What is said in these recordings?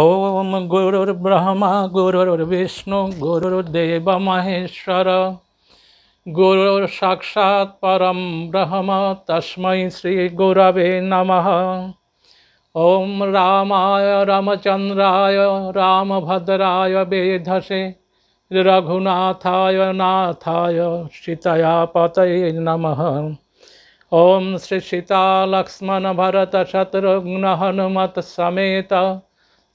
ओम गुरुर्ब्रह्मा गुरुर्विष्णु गुरुर्देव महेश्वर गुरुर्साक्षात् परं ब्रह्म तस्मै श्रीगुरवे नमः ॐ रामाय राम भद्राय बेधसे रघुनाथाय नाथाय सीतया पतये नमः हनुमत समेत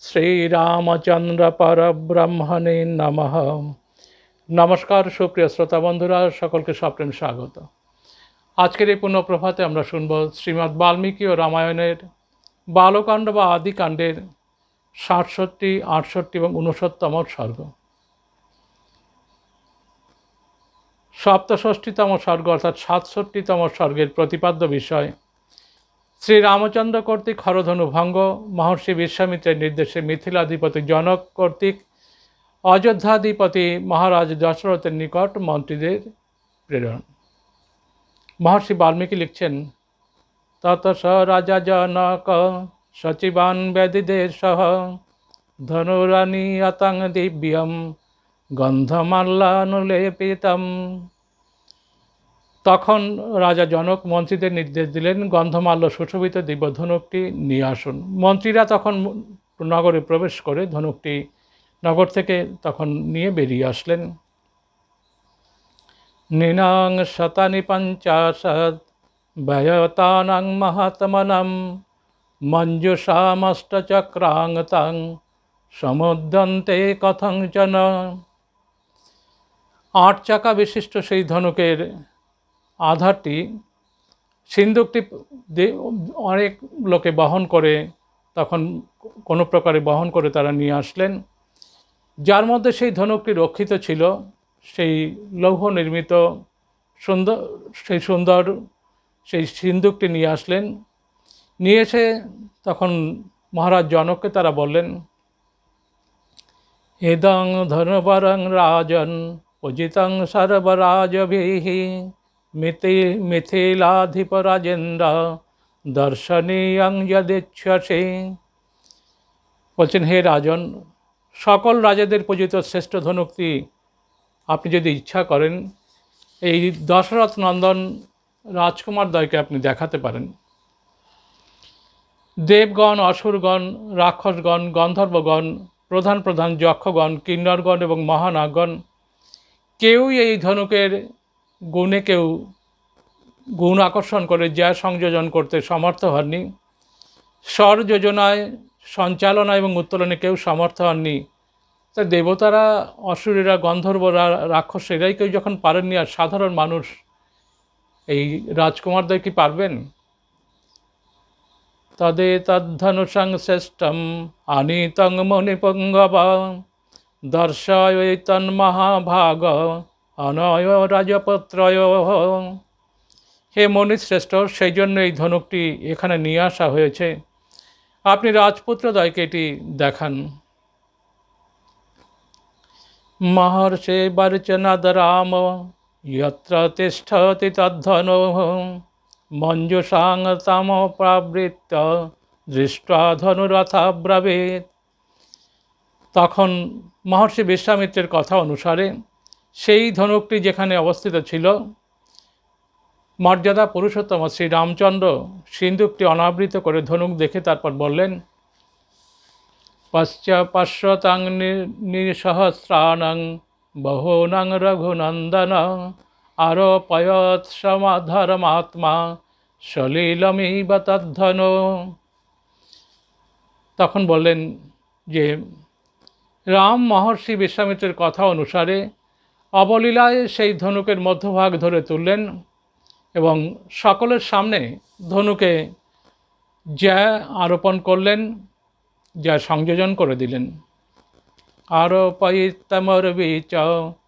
শ্রীরামচন্দ্র পরব্রহ্মণে নম নমস্কার সুপ্রিয় শ্রোতা বন্ধুরা সকলকে সপ্রেম স্বাগত আজকের এই পুণ্যপ্রভাতে আমরা শুনব শ্রীমৎ বাল্মীকি ও রামায়ণের বালকাণ্ড বা আদিকাণ্ডের সাতষট্টি আটষট্টি এবং উনসত্তম স্বর্গ সপ্তষষ্ঠীতম স্বর্গ অর্থাৎ সাতষট্টিতম স্বর্গের প্রতিপাদ্য বিষয় শ্রীরামচন্দ্র কর্তৃক হরধনু ভঙ্গ মহর্ষি বিশ্বামিত্রের নির্দেশে মিথিলাধিপতি জনক কর্তৃক অযোধ্যাধিপতি মহারাজ দশরথের নিকট মন্ত্রীদের প্রেরণ মহর্ষি বাল্মীকি লিখছেন তত স রাজা জনক সচিবান ব্যাধিদের সহ ধনুরানী আতং দিব্যম পিতম তখন রাজা জনক মন্ত্রীদের নির্দেশ দিলেন গন্ধমাল্য সুশোভিত দিব্য ধনুকটি নিয়ে আসুন মন্ত্রীরা তখন নগরে প্রবেশ করে ধনুকটি নগর থেকে তখন নিয়ে বেরিয়ে আসলেন নিনাং শতানি পঞ্চাশত ব্যয়তানাং মহাত্মনম মঞ্জুষামষ্টচক্রাঙ্গতাং সমুদ্যন্তে কথঞ্চন আট চাকা বিশিষ্ট সেই ধনুকের আধারটি সিন্দুকটি অনেক লোকে বহন করে তখন কোনো প্রকারে বহন করে তারা নিয়ে আসলেন যার মধ্যে সেই ধনুকটি রক্ষিত ছিল সেই লৌহ নির্মিত সুন্দর সেই সুন্দর সেই সিন্দুকটি নিয়ে আসলেন নিয়ে এসে তখন মহারাজ জনককে তারা বললেন হেদং ধনবরং রাজন অজিতং সর্বরাজভিহি মিথিলাধিপ মিথিলাধিপরাজেন্দ্র দর্শনীয়ং যদিচ্ছসে বলছেন হে রাজন সকল রাজাদের পূজিত শ্রেষ্ঠ ধনুক্তি আপনি যদি ইচ্ছা করেন এই দশরথ নন্দন রাজকুমার দয়কে আপনি দেখাতে পারেন দেবগণ অসুরগণ রাক্ষসগণ গন্ধর্বগণ প্রধান প্রধান যক্ষগণ কিন্নরগণ এবং মহানাগণ কেউই এই ধনুকের গুণে কেউ গুণ আকর্ষণ করে যা সংযোজন করতে সমর্থ হননি স্বর যোজনায় সঞ্চালনা এবং উত্তোলনে কেউ সমর্থ হননি তা দেবতারা অসুরেরা গন্ধর্বরা রাক্ষস এরাই কেউ যখন পারেননি আর সাধারণ মানুষ এই রাজকুমারদের কি পারবেন তদে তদ্ধনুষং শ্রেষ্ঠম আনিতং মণিপঙ্গব দর্শয় তন্মহাভাগ অনয় রাজপত্রয় হে শ্রেষ্ঠ সেই জন্য এই ধনুকটি এখানে নিয়ে আসা হয়েছে আপনি রাজপুত্রদয়কে এটি দেখান মহর্ষে বর্চনাদ রাম ইত্র তিষ্ঠতি তদ্ধন মঞ্জুষাং তাম প্রবৃত্ত দৃষ্টা ধনুরথা ব্রবে তখন মহর্ষি বিশ্বামিত্রের কথা অনুসারে সেই ধনুকটি যেখানে অবস্থিত ছিল মর্যাদা পুরুষোত্তম শ্রীরামচন্দ্র সিন্ধুকটি অনাবৃত করে ধনুক দেখে তারপর বললেন পশ্চাপাশ্বতাং নিসহস্রাণং বহুনাং রঘুনন্দন মহাত্মা সমাধরমাত্মা সলিলমিব তদ্ধন তখন বললেন যে রাম মহর্ষি বিশ্বামিত্রের কথা অনুসারে অবলীলায় সেই ধনুকের মধ্যভাগ ধরে তুললেন এবং সকলের সামনে ধনুকে জ্যা আরোপণ করলেন যা সংযোজন করে দিলেন আরোপয়িতমর বীচ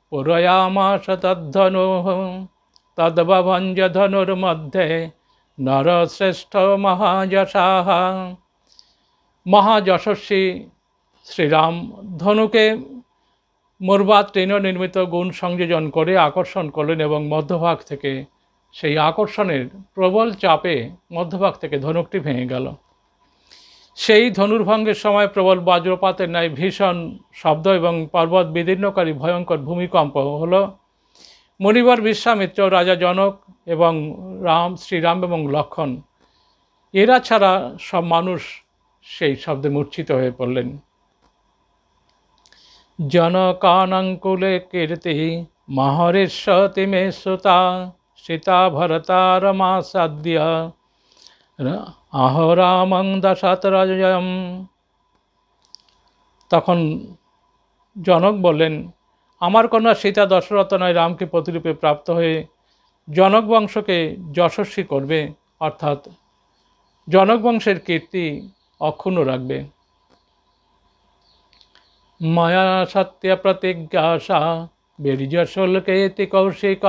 পুরয়ামাস তদ্ধনু তদবভঞ্জ ধনুর মধ্যে নরশ্রেষ্ঠ মহাযশাহ মহাযশস্বী শ্রীরাম ধনুকে মোরবাদ টেনর নির্মিত গুণ সংযোজন করে আকর্ষণ করলেন এবং মধ্যভাগ থেকে সেই আকর্ষণের প্রবল চাপে মধ্যভাগ থেকে ধনুকটি ভেঙে গেল সেই ধনুর্ভঙ্গের সময় প্রবল বজ্রপাতের ন্যায় ভীষণ শব্দ এবং পর্বত বিদীর্ণকারী ভয়ঙ্কর ভূমিকম্প হল মণিবর বিশ্বামিত্র রাজা জনক এবং রাম শ্রীরাম এবং লক্ষণ এরা ছাড়া সব মানুষ সেই শব্দে মূর্ছিত হয়ে পড়লেন जनकानङ्कुले কীর্তি महरिष्यति मे सुता सीता भरता रमासाद्य আহরামং দশাতরাজয়ম তখন জনক বললেন আমার কন্যা সীতা দশরথ নয় রামকে প্রতিরূপে প্রাপ্ত হয়ে জনক বংশকে যশস্বী করবে অর্থাৎ জনক বংশের কীর্তি অক্ষুণ্ণ রাখবে মায়া সত্য প্রতিজ্ঞাসা শুল্কেতি কৌশিক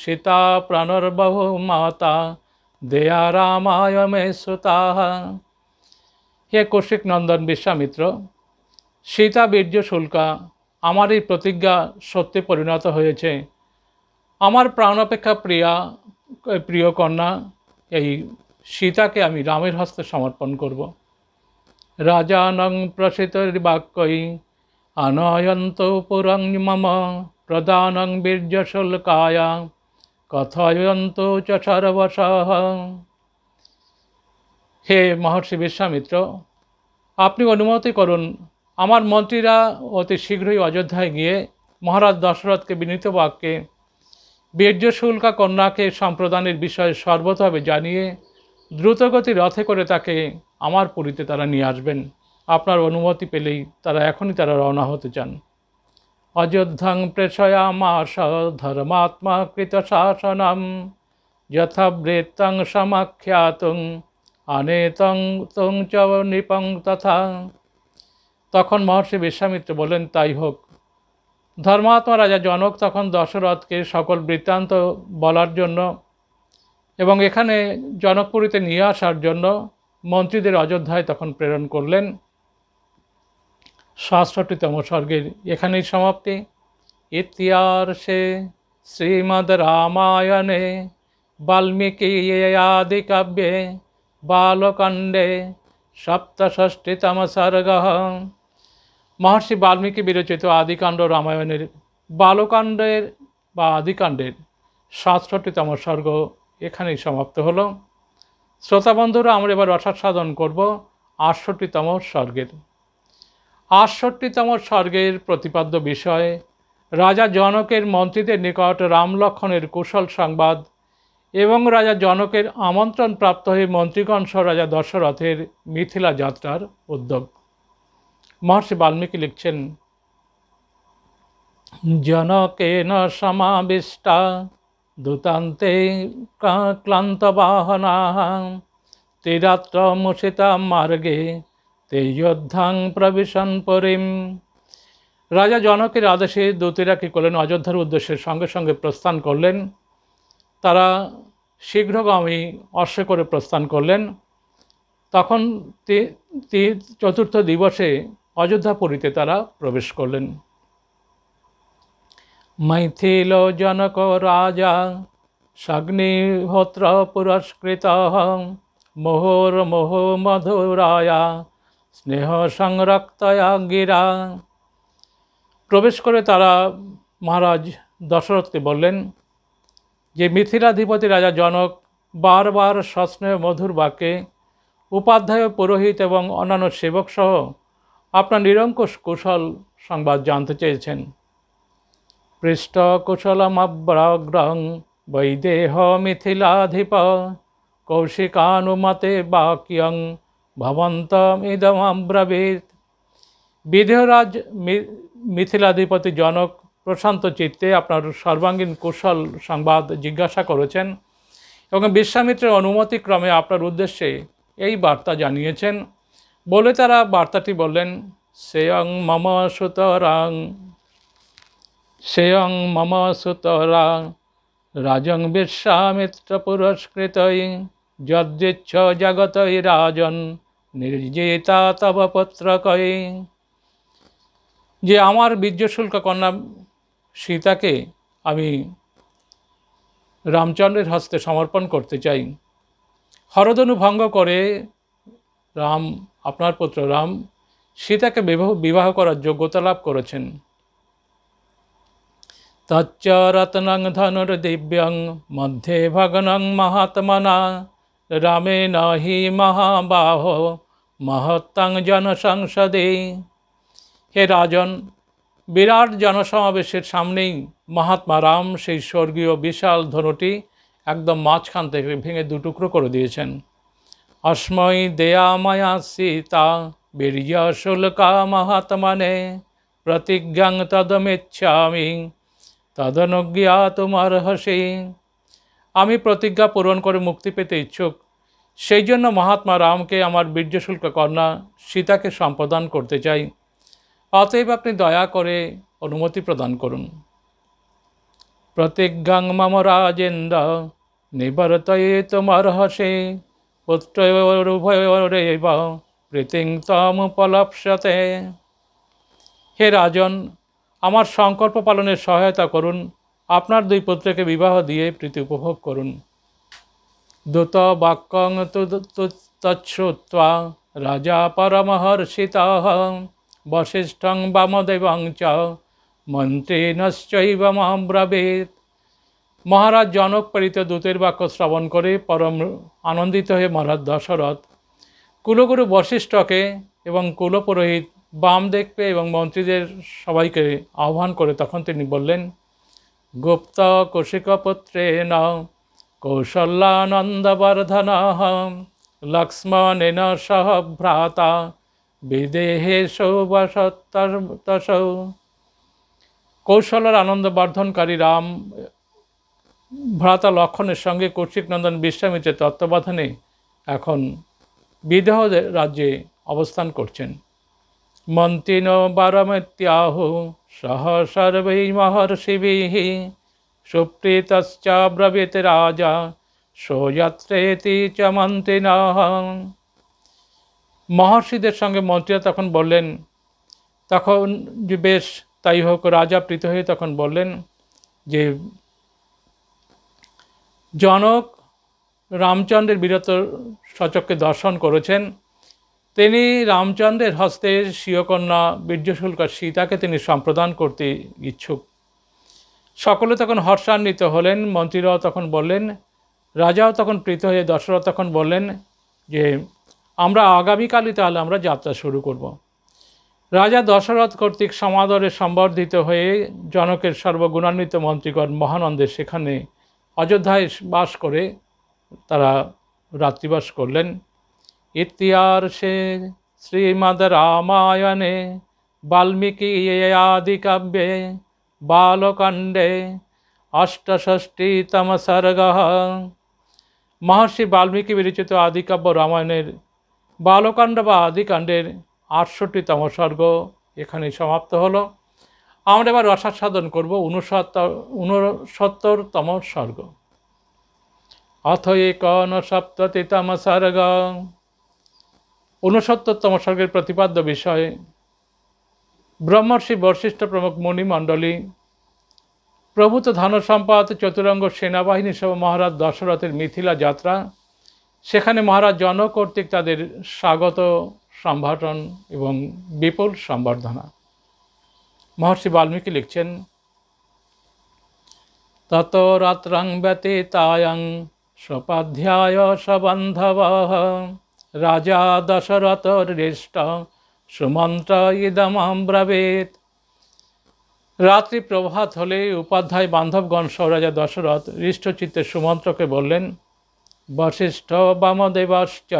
সীতা প্রাণর্বহু মাতা দেয়া রামায় মে সুতা হে কৌশিক নন্দন বিশ্বামিত্র সীতা বীর্য শুল্কা আমার এই প্রতিজ্ঞা সত্যে পরিণত হয়েছে আমার প্রাণ অপেক্ষা প্রিয়া প্রিয় কন্যা এই সীতাকে আমি রামের হস্তে সমর্পণ করব রাজা নং প্রসিত বাক্যই অনয়ন্ত পুরং মম প্রদানং বীর্যশুল্কায় কথায়ন্ত চ হে মহর্ষি বিশ্বামিত্র আপনি অনুমতি করুন আমার মন্ত্রীরা অতি শীঘ্রই অযোধ্যায় গিয়ে মহারাজ দশরথকে বিনীত বাক্যে বীর্যশুল্কা কন্যাকে সম্প্রদানের বিষয়ে সর্বতভাবে জানিয়ে দ্রুতগতি রথে করে তাকে আমার পুরীতে তারা নিয়ে আসবেন আপনার অনুমতি পেলেই তারা এখনই তারা রওনা হতে চান অযোধ্যাং প্রেষয়ামাস ধর্মাত্মা কৃত শাসনম যথাবৃত্তং সমাখ্যাতুং আনেতং তং চ নৃপং তথা তখন মহর্ষি বিশ্বামিত্র বলেন তাই হোক ধর্মাত্মা রাজা জনক তখন দশরথকে সকল বৃত্তান্ত বলার জন্য এবং এখানে জনকপুরীতে নিয়ে আসার জন্য মন্ত্রীদের অযোধ্যায় তখন প্রেরণ করলেন ষষ্ঠতম স্বর্গের এখানেই সমাপ্তি ইতিহাসে শ্রীমদ রামায়ণে বাল্মীকি আদি কাব্যে বালকাণ্ডে সপ্তষষ্ঠীতম স্বর্গ মহর্ষি বাল্মীকি বিরচিত আদিকাণ্ড রামায়ণের বালকাণ্ডের বা আদিকাণ্ডের ষষ্ঠটিতম স্বর্গ এখানেই সমাপ্ত হলো শ্রোতা বন্ধুরা আমরা এবার রসাস্বাদন করব আটষট্টিতম স্বর্গের আটষট্টিতম স্বর্গের প্রতিপাদ্য বিষয়ে রাজা জনকের মন্ত্রীদের নিকট রামলক্ষণের কুশল সংবাদ এবং রাজা জনকের আমন্ত্রণ প্রাপ্ত হয়ে মন্ত্রীগণ সহ রাজা দশরথের মিথিলা যাত্রার উদ্যোগ মহর্ষি বাল্মীকি লিখছেন জনকেন সমাবিষ্টা দূতান্তে ক্লান্তবাহনা ত্রিরাত্র মুষিতা মার্গে তে প্রবেশন পরিম রাজা জনকের আদেশে দূতেরা কী করলেন অযোধ্যার উদ্দেশ্যে সঙ্গে সঙ্গে প্রস্থান করলেন তারা শীঘ্রগামী অশ্বে করে প্রস্থান করলেন তখন চতুর্থ দিবসে অযোধ্যাপুরীতে তারা প্রবেশ করলেন জনক রাজা সগ্নিহোত্র পুরস্কৃত মোহর মোহ মধুরায়া স্নেহ সংরক্তয়া গিরা প্রবেশ করে তারা মহারাজ দশরথকে বললেন যে মিথিলাধিপতি রাজা জনক বারবার সস্নেহ মধুর বাক্যে উপাধ্যায় পুরোহিত এবং অন্যান্য সেবকসহ আপনার নিরঙ্কুশ কুশল সংবাদ জানতে চেয়েছেন পৃষ্ঠ কুশলমাব্রাগ্রং বৈদেহ মিথিলাধিপ কৌশিকানুমতে বাক্যং ভবন্তমিদমব্রবীত বিধেয়রাজ মিথিলাধিপতি জনক প্রশান্ত চিত্তে আপনার সর্বাঙ্গীন কুশল সংবাদ জিজ্ঞাসা করেছেন এবং বিশ্বামিত্রের অনুমতিক্রমে আপনার উদ্দেশ্যে এই বার্তা জানিয়েছেন বলে তারা বার্তাটি বললেন শ্রেয়ং মম সুতরাং সেয়ং মম সুতরাং রাজং বিশ্বামিত্র পুরস্কৃতই যদ্দিচ্ছ জগতই রাজন নির্জেতা তব পত্রকয়ে যে আমার বীর্যশুল্ক কন্যা সীতাকে আমি রামচন্দ্রের হস্তে সমর্পণ করতে চাই হরদনু ভঙ্গ করে রাম আপনার পুত্র রাম সীতাকে বিবাহ করার যোগ্যতা লাভ করেছেন তচ্চ রত্নং ধনুর দিব্যং মধ্যে ভগ্নং মহাত্মনা রামে নহি মহাবাহ মহত্তাং জনসংসদে হে রাজন বিরাট জনসমাবেশের সামনেই মহাত্মা রাম সেই স্বর্গীয় বিশাল ধনুটি একদম মাঝখান থেকে ভেঙে দুটুকরো করে দিয়েছেন অস্ময়ী দেয়া মায়া সীতা বীর্যা শুল্কা মহাত্মানে প্রতিজ্ঞাং তদমিচ্ছামি তদনুজ্ঞা তোমার হসি আমি প্রতিজ্ঞা পূরণ করে মুক্তি পেতে ইচ্ছুক সেই জন্য মহাত্মা রামকে আমার বীর্যশুল্ক কন্যা সীতাকে সম্প্রদান করতে চাই অতএব আপনি দয়া করে অনুমতি প্রদান করুন প্রতিজ্ঞাং মম রাজেন্দ্র নিবরতয়ে তোমার হসে পুত্রভয়রেব প্রীতিং হে রাজন আমার সংকল্প পালনের সহায়তা করুন আপনার দুই পুত্রকে বিবাহ দিয়ে প্রীতি উপভোগ করুন দূত বাক্যং তচ্ছ্রুত্বা রাজা পরমহর্ষিতা বশিষ্ঠং বামদেবং চ মন্ত্রী নশ্চৈব মহাম্রবেদ মহারাজ জনক প্রেরিত দূতের বাক্য শ্রবণ করে পরম আনন্দিত হয়ে মহারাজ দশরথ কুলগুরু বশিষ্ঠকে এবং কুলপুরোহিত বাম দেখবে এবং মন্ত্রীদের সবাইকে আহ্বান করে তখন তিনি বললেন গুপ্ত কুশিকপুত্রেণ কৌশল্যানন্দবর্ধন লক্ষ্মণেন সহ ভ্রাতা বিদেহেশৌ বসত্তসৌ কৌশলের আনন্দবর্ধনকারী রাম ভ্রাতা লক্ষণের সঙ্গে কৌশিক নন্দন বিশ্বামিত্রের তত্ত্বাবধানে এখন বিদেহ রাজ্যে অবস্থান করছেন मन्त्रिनो সহ সর্বৈ सर्वैः সুপ্রীতশ্চ ব্রবীত রাজা সোয়ত্রেতি চ চমন্তিনাহং মহর্ষিদের সঙ্গে মন্ত্রীরা তখন বললেন তখন যে বেশ তাই হোক রাজা প্রীত হয়ে তখন বললেন যে জনক রামচন্দ্রের বীরত্ব সচককে দর্শন করেছেন তিনি রামচন্দ্রের হস্তে স্বীয়কন্যা বীর্যশুল্কা সীতাকে তিনি সম্প্রদান করতে ইচ্ছুক সকলে তখন হর্ষান্বিত হলেন মন্ত্রীরাও তখন বললেন রাজাও তখন প্রীত হয়ে দশরথ তখন বললেন যে আমরা আগামীকালই তাহলে আমরা যাত্রা শুরু করব। রাজা দশরথ কর্তৃক সমাদরে সম্বর্ধিত হয়ে জনকের সর্বগুণান্বিত মন্ত্রীগণ মহানন্দে সেখানে অযোধ্যায় বাস করে তারা রাত্রিবাস করলেন রামায়ণে इत्यार्षे কাব্যে বালকাণ্ডে অষ্টষষ্ঠীতম সর্গ মহর্ষি বাল্মীকি বিরচিত আদিকাব্য রামায়ণের বালকাণ্ড বা আদিকাণ্ডের আটষট্টিতম সর্গ এখানে সমাপ্ত হল আমরা এবার সাধন করব উনসত্তর উনসত্তরতম স্বর্গ অথ এক সপ্ততিতম সর্গ ঊনসত্তরতম স্বর্গের প্রতিপাদ্য বিষয়ে ব্রহ্মর্ষি বর্ষিষ্ঠ প্রমুখ মণিমণ্ডলী প্রভূত সম্পাদ চতুরঙ্গ সেনাবাহিনী সহ মহারাজ দশরথের মিথিলা যাত্রা সেখানে মহারাজ জনকর্তৃক তাদের স্বাগত সম্ভাষণ এবং বিপুল সম্বর্ধনা মহর্ষি বাল্মীকি লিখছেন তত রাত্রং ব্যতীতায়ং স্বপাধ্যায় সবান্ধব রাজা দশরথরেষ্টা সুমন্ত্র ইদমাম ব্রাবেত রাত্রি প্রভাত হলে উপাধ্যায় বান্ধবগণ সৌরাজা দশরথ হৃষ্টচিত্তে সুমন্ত্রকে বললেন বশিষ্ঠ বামদেবাশ্চ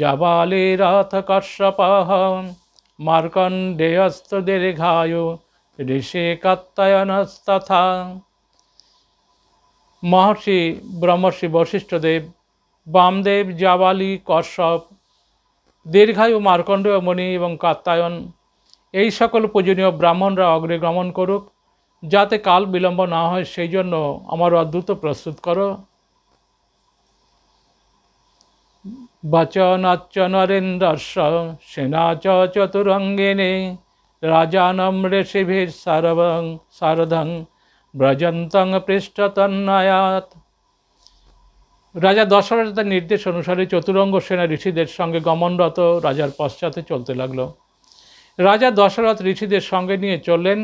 জবালি রথ কশ্যপ মার্কণ্ডেয়স্ত দীর্ঘায়ু ঋষি কাত্তায়নস্তথা মহর্ষি ব্রহ্মর্ষি বশিষ্ঠদেব বামদেব জাবালি কশ্যপ দীর্ঘায়ু মার্কণ্ডেয় মণি এবং কাত্তায়ন এই সকল পূজনীয় ব্রাহ্মণরা অগ্রগমন করুক যাতে কাল বিলম্ব না হয় সেই জন্য আমার অদ্ভুত প্রস্তুত করো বচনাচ্চ সেনা চ চতুরঙ্গিনে রাজানম ঋষিভির সারবং সারধং ব্রজন্তং পৃষ্ঠতন্নয়াত রাজা দশরথ তার নির্দেশ অনুসারে চতুরঙ্গ সেনা ঋষিদের সঙ্গে গমনরত রাজার পশ্চাতে চলতে লাগল রাজা দশরথ ঋষিদের সঙ্গে নিয়ে চললেন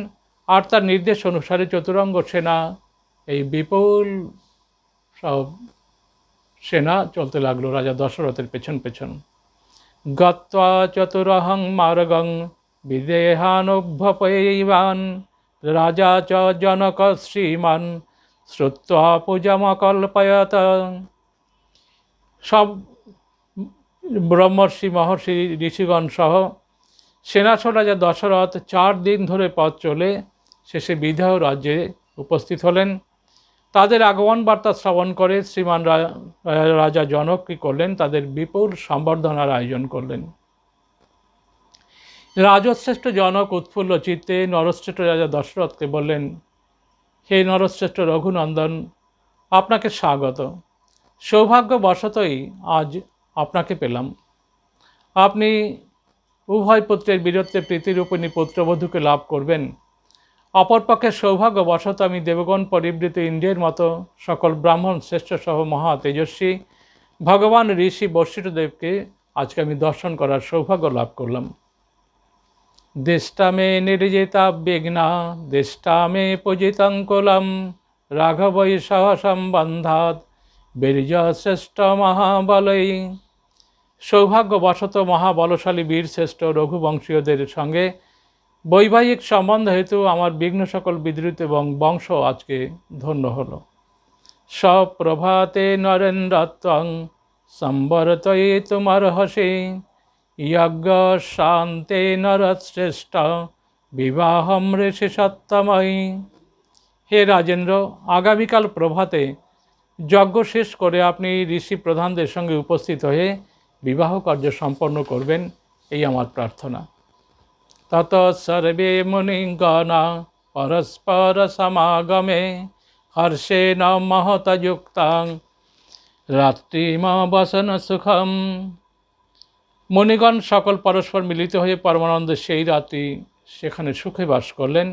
আর তার নির্দেশ অনুসারে চতুরঙ্গ সেনা এই বিপুল সব সেনা চলতে লাগলো রাজা দশরথের পেছন পেছন গত্বা চতুরহং মারগং বিদেহানুভপৈবান রাজা চ জনক শ্রীমান শ্রুত্বা পূজমকল্পয়ত সব ব্রহ্মর্ষি মহর্ষি ঋষিগণ সহ রাজা দশরথ চার দিন ধরে পথ চলে শেষে বিদেহ রাজ্যে উপস্থিত হলেন তাদের আগমন বার্তা শ্রবণ করে শ্রীমান রাজা জনক কী করলেন তাদের বিপুল সম্বর্ধনার আয়োজন করলেন রাজশ্রেষ্ঠ জনক উৎফুল্ল চিত্তে নরশ্রেষ্ঠ রাজা দশরথকে বললেন হে নরশ্রেষ্ঠ রঘুনন্দন আপনাকে স্বাগত সৌভাগ্যবশতই আজ আপনাকে পেলাম আপনি উভয় পুত্রের বীরত্বে প্রীতিরূপিণী পুত্রবধূকে লাভ করবেন অপরপক্ষে সৌভাগ্যবশত আমি দেবগণ পরিবৃত ইন্দ্রের মতো সকল ব্রাহ্মণ শ্রেষ্ঠ সহ মহা তেজস্বী ভগবান ঋষি বর্ষিতদেবকে আজকে আমি দর্শন করার সৌভাগ্য লাভ করলাম দেষ্টা মে নির্জিতা বিঘ্না দেষ্টা মে পূজিতাঙ্কুলম রাঘবৈ সহ সম্বন্ধাত শ্রেষ্ঠ মহাবলয়ী সৌভাগ্যবশত মহাবলশালী বীর শ্রেষ্ঠ রঘুবংশীয়দের সঙ্গে বৈবাহিক সম্বন্ধ হেতু আমার বিঘ্ন সকল বিদ্রুত এবং বংশ আজকে ধন্য হল সপ্রভাতে নরেন্দ্রত্বং সম্বরতয়ে তোমার হসে ইয়জ্ঞ শান্তে নরশ্রেষ্ঠ বিবাহম ঋষি সত্যময় হে রাজেন্দ্র আগামীকাল প্রভাতে যজ্ঞ শেষ করে আপনি ঋষি প্রধানদের সঙ্গে উপস্থিত হয়ে বিবাহ কার্য সম্পন্ন করবেন এই আমার প্রার্থনা তত সর্বে মুনিগণা পরস্পর সমাগমে হর্ষেণ মহতযুক্তাং বসন সুখম মণিগণ সকল পরস্পর মিলিত হয়ে পরমানন্দ সেই রাতি সেখানে সুখে বাস করলেন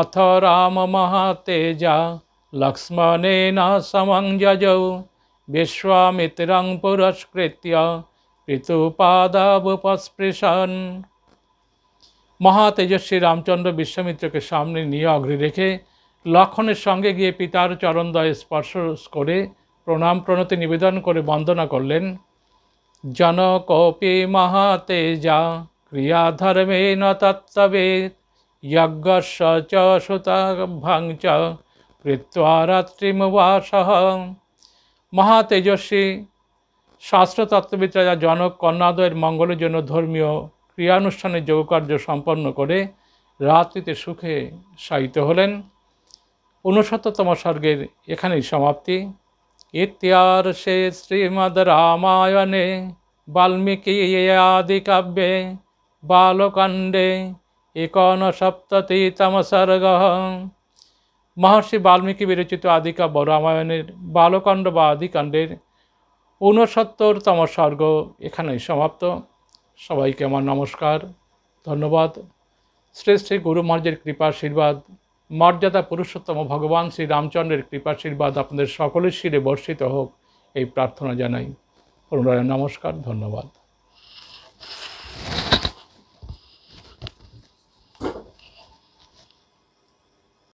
অথ রাম মহাতেজা लक्ष्मणेन समं यजौ विश्वामित्रं पुरस्कृत्य ঋতুপাদাবুপস্পৃশন মহা তেজস্বী রামচন্দ্র বিশ্বামিত্রকে সামনে নিয়ে অগ্রে রেখে লক্ষণের সঙ্গে গিয়ে পিতার চরণদয় স্পর্শ করে প্রণাম প্রণতি নিবেদন করে বন্দনা করলেন জনকপি মহাতেজা ক্রিয়াধর্মে ন তত্ত্ববে যজ্ঞস্য সুতা ভাঙ কৃত্বা রাত্রিমুবাসহ মহাতেজস্বী শাস্ত্রতত্ত্ববিদরা জনক কন্যাদয়ের মঙ্গলের জন্য ধর্মীয় ক্রিয়ানুষ্ঠানে যোগকার্য সম্পন্ন করে রাত্রিতে সুখে শায়িত হলেন ঊনশততম স্বর্গের এখানেই সমাপ্তি ইত্যার সে শ্রীমদ রামায়ণে বাল্মীকি আদি কাব্যে বালকাণ্ডে একনসপ্ততিতম সর্গ মহর্ষি বাল্মীকি বিরচিত আদিকা বড় রামায়ণের বালকাণ্ড বা আদিকাণ্ডের ঊনসত্তরতম স্বর্গ এখানেই সমাপ্ত সবাইকে আমার নমস্কার ধন্যবাদ শ্রী শ্রী কৃপা কৃপাশীর্বাদ মর্যাদা পুরুষোত্তম ভগবান শ্রী রামচন্দ্রের কৃপাশীর্বাদ আপনাদের সকলের শিরে বর্ষিত হোক এই প্রার্থনা জানাই পুনরায় নমস্কার ধন্যবাদ